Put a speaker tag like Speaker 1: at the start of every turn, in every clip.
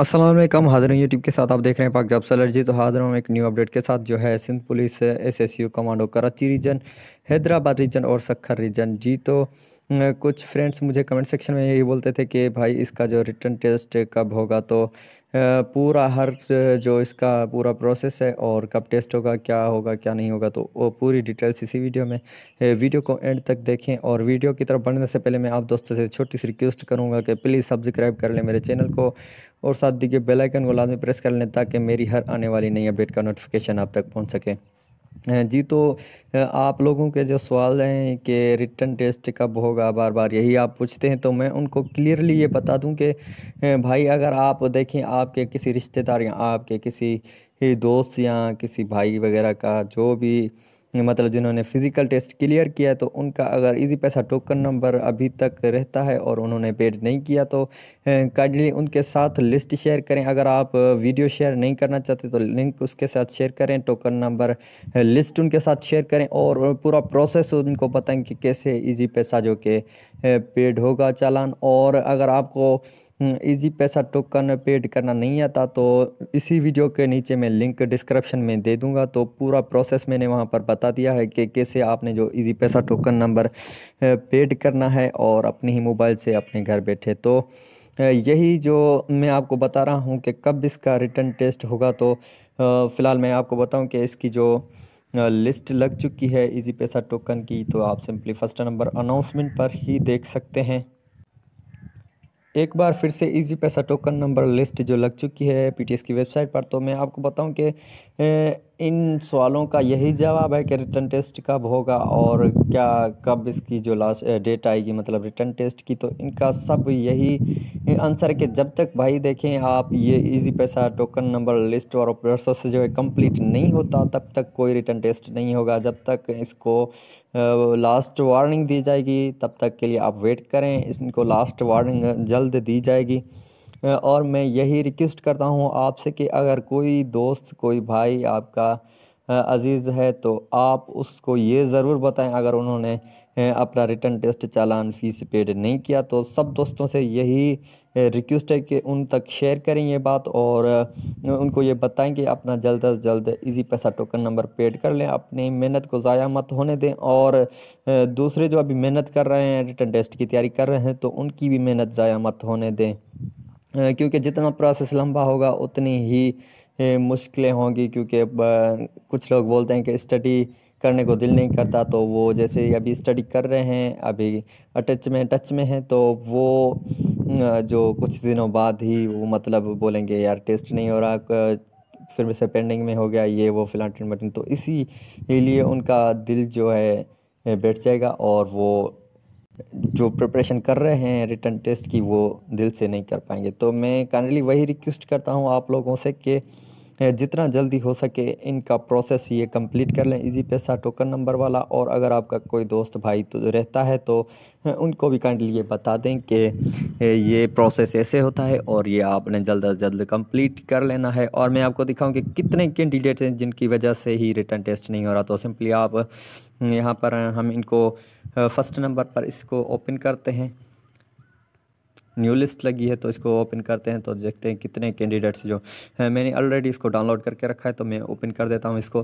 Speaker 1: असलम हाजिर यूट्यूब के साथ आप देख रहे हैं पाक जब सलर जी तो हाजिर हूँ एक न्यू अपडेट के साथ जो है Sindh police S S U commando Karachi region Hyderabad region और सखर रीजन जी तो कुछ फ्रेंड्स मुझे कमेंट सेक्शन में यही बोलते थे कि भाई इसका जो रिटर्न टेस्ट कब होगा तो पूरा हर जो इसका पूरा प्रोसेस है और कब टेस्ट होगा क्या होगा क्या नहीं होगा तो वो पूरी डिटेल्स इसी वीडियो में वीडियो को एंड तक देखें और वीडियो की तरफ बढ़ने से पहले मैं आप दोस्तों से छोटी सी रिक्वेस्ट करूँगा कि प्लीज़ सब्सक्राइब कर लें मेरे चैनल को और साथ दिखे बेलाइकन को में प्रेस कर लें ताकि मेरी हर आने वाली नई अपडेट का नोटिफिकेशन आप तक पहुँच सके जी तो आप लोगों के जो सवाल हैं कि रिटर्न टेस्ट कब होगा बार बार यही आप पूछते हैं तो मैं उनको क्लियरली ये बता दूं कि भाई अगर आप देखें आपके किसी रिश्तेदार या आपके किसी दोस्त या किसी भाई वगैरह का जो भी मतलब जिन्होंने फ़िज़िकल टेस्ट क्लियर किया है तो उनका अगर इजी पैसा टोकन नंबर अभी तक रहता है और उन्होंने पेड नहीं किया तो काइंडली उनके साथ लिस्ट शेयर करें अगर आप वीडियो शेयर नहीं करना चाहते तो लिंक उसके साथ शेयर करें टोकन नंबर लिस्ट उनके साथ शेयर करें और पूरा प्रोसेस उनको बताएँ कि कैसे ईजी पैसा जो कि पेड होगा चालान और अगर आपको इजी हम्म, पैसा टोकन पेड करना नहीं आता तो इसी वीडियो के नीचे मैं लिंक डिस्क्रिप्शन में दे दूंगा तो पूरा प्रोसेस मैंने वहां पर बता दिया है कि कैसे आपने जो easy Easypaisa token number paid करना है और अपने ही मोबाइल से अपने घर बैठे तो यही जो मैं आपको बता रहा हूँ कि कब इसका रिटर्न टेस्ट होगा तो फ़िलहाल मैं आपको बताऊँ कि इसकी जो लिस्ट लग चुकी है इजी पैसा टोकन की तो आप सिंपली फर्स्ट नंबर अनाउंसमेंट पर ही देख सकते हैं एक बार फिर से easy Easypaisa token number list जो लग चुकी है पीटीएस की वेबसाइट पर तो मैं आपको बताऊं कि इन सवालों का यही जवाब है कि रिटर्न टेस्ट कब होगा और क्या कब इसकी जो लास्ट डेट आएगी मतलब रिटर्न टेस्ट की तो इनका सब यही आंसर है कि जब तक भाई देखें आप ये Easypaisa token number list और प्रोसेस जो है कंप्लीट नहीं होता तब तक कोई रिटर्न टेस्ट नहीं होगा जब तक इसको लास्ट वार्निंग दी जाएगी तब तक के लिए आप वेट करें इसको लास्ट वार्निंग जल्द दी जाएगी और मैं यही रिक्वेस्ट करता हूँ आपसे कि अगर कोई दोस्त कोई भाई आपका अजीज़ है तो आप उसको ये ज़रूर बताएं अगर उन्होंने अपना return test challan fees paid नहीं किया तो सब दोस्तों से यही रिक्वेस्ट है कि उन तक शेयर करें ये बात और उनको ये बताएं कि अपना जल्द अज जल्द easy Easypaisa token number paid कर लें अपनी मेहनत को ज़ाया मत होने दें और दूसरे जो अभी मेहनत कर रहे हैं रिटर्न टेस्ट की तैयारी कर रहे हैं तो उनकी भी मेहनत ज़ाया मत होने दें क्योंकि जितना प्रोसेस लंबा होगा उतनी ही मुश्किलें होंगी क्योंकि कुछ लोग बोलते हैं कि स्टडी करने को दिल नहीं करता तो वो जैसे अभी स्टडी कर रहे हैं अभी अटच में टच में हैं तो वो जो कुछ दिनों बाद ही वो मतलब बोलेंगे यार टेस्ट नहीं हो रहा फिर से पेंडिंग में हो गया ये वो फिलहाल ट्रीटमेंट तो इसी लिए उनका दिल जो है बैठ जाएगा और वो जो प्रिपरेशन कर रहे हैं रिटर्न टेस्ट की वो दिल से नहीं कर पाएंगे तो मैं काइंडली वही रिक्वेस्ट करता हूँ आप लोगों से कि जितना जल्दी हो सके इनका प्रोसेस ये कंप्लीट कर लें इजी पैसा टोकन नंबर वाला और अगर आपका कोई दोस्त भाई तो रहता है तो उनको भी काइंडली ये बता दें कि ये प्रोसेस ऐसे होता है और ये आपने जल्द अज जल्द कंप्लीट कर लेना है और मैं आपको दिखाऊं कि कितने कैंडिडेट हैं जिनकी वजह से ही रिटर्न टेस्ट नहीं हो रहा तो सिंपली आप यहाँ पर हम इनको फ़र्स्ट नंबर पर इसको ओपन करते हैं न्यू लिस्ट लगी है तो इसको ओपन करते हैं तो देखते हैं कितने कैंडिडेट्स जो हैं मैंने ऑलरेडी इसको डाउनलोड करके रखा है तो मैं ओपन कर देता हूँ इसको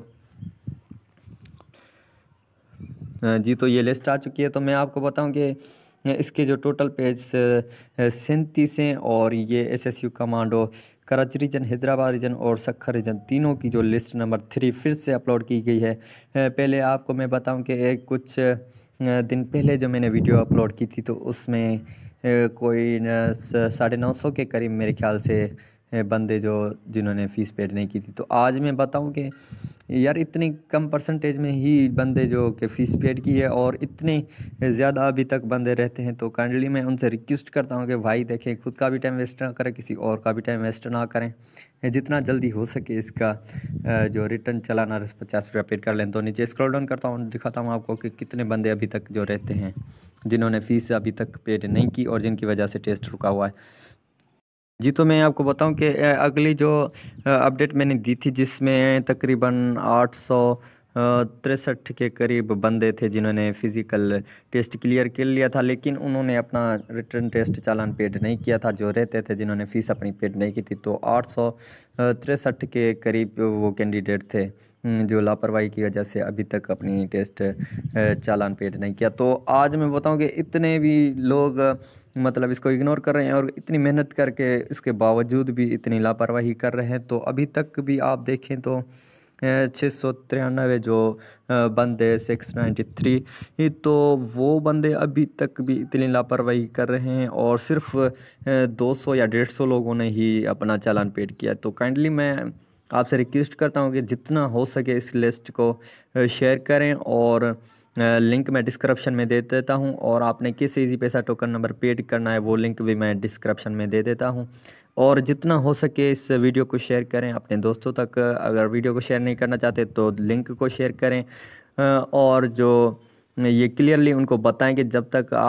Speaker 1: हाँ जी तो ये लिस्ट आ चुकी है तो मैं आपको बताऊँ कि इसके जो टोटल पेज सैंतीस हैं और ये यू commando Karachi region Hyderabad region और सखर रीजन तीनों की जो लिस्ट नंबर थ्री फिर से अपलोड की गई है पहले आपको मैं बताऊं कि एक कुछ दिन पहले जो मैंने वीडियो अपलोड की थी तो उसमें कोई साढ़े नौ सौ के करीब मेरे ख्याल से बंदे जो जिन्होंने फ़ीस पेड नहीं की थी तो आज मैं बताऊं कि यार इतनी कम परसेंटेज में ही बंदे जो कि फ़ीस पेड की है और इतने ज़्यादा अभी तक बंदे रहते हैं तो काइंडली मैं उनसे रिक्वेस्ट करता हूं कि भाई देखें खुद का भी टाइम वेस्ट ना करें किसी और का भी टाइम वेस्ट ना करें जितना जल्दी हो सके इसका जो रिटर्न चलाना पचास रुपया पेड कर लें तो नीचे स्क्रॉल डाउन करता हूँ दिखाता हूँ आपको कि कितने बंदे अभी तक जो रहते हैं जिन्होंने फ़ीस अभी तक पेड नहीं की और जिनकी वजह से टेस्ट रुका हुआ है जी तो मैं आपको बताऊं कि अगली जो अपडेट मैंने दी थी जिसमें तकरीबन आठ सौ तिरसठ के करीब बंदे थे जिन्होंने फ़िज़िकल टेस्ट क्लियर कर लिया था लेकिन उन्होंने अपना रिटर्न टेस्ट चालान पेड नहीं किया था जो रहते थे जिन्होंने फ़ीस अपनी पेड नहीं की थी तो आठ सौ तिरसठ के करीब वो कैंडिडेट थे हम्म, जो लापरवाही की वजह से अभी तक अपनी टेस्ट चालान पेट नहीं किया तो आज मैं बताऊं कि इतने भी लोग मतलब इसको इग्नोर कर रहे हैं और इतनी मेहनत करके इसके बावजूद भी इतनी लापरवाही कर रहे हैं तो अभी तक भी आप देखें तो छः सौ तिरानवे जो बंदे सिक्स नाइन्टी थ्री तो वो बंदे अभी तक भी इतनी लापरवाही कर रहे हैं और सिर्फ दो सौ या डेढ़ सौ लोगों ने ही अपना चालान पेड किया तो काइंडली मैं आपसे रिक्वेस्ट करता हूँ कि जितना हो सके इस लिस्ट को शेयर करें और लिंक मैं डिस्क्रिप्शन में दे देता हूँ और आपने किस easy Easypaisa token number paid करना है वो लिंक भी मैं डिस्क्रिप्शन में दे देता हूँ और जितना हो सके इस वीडियो को शेयर करें अपने दोस्तों तक अगर वीडियो को शेयर नहीं करना चाहते तो लिंक को शेयर करें और जो ये क्लियरली उनको बताएं कि जब तक आप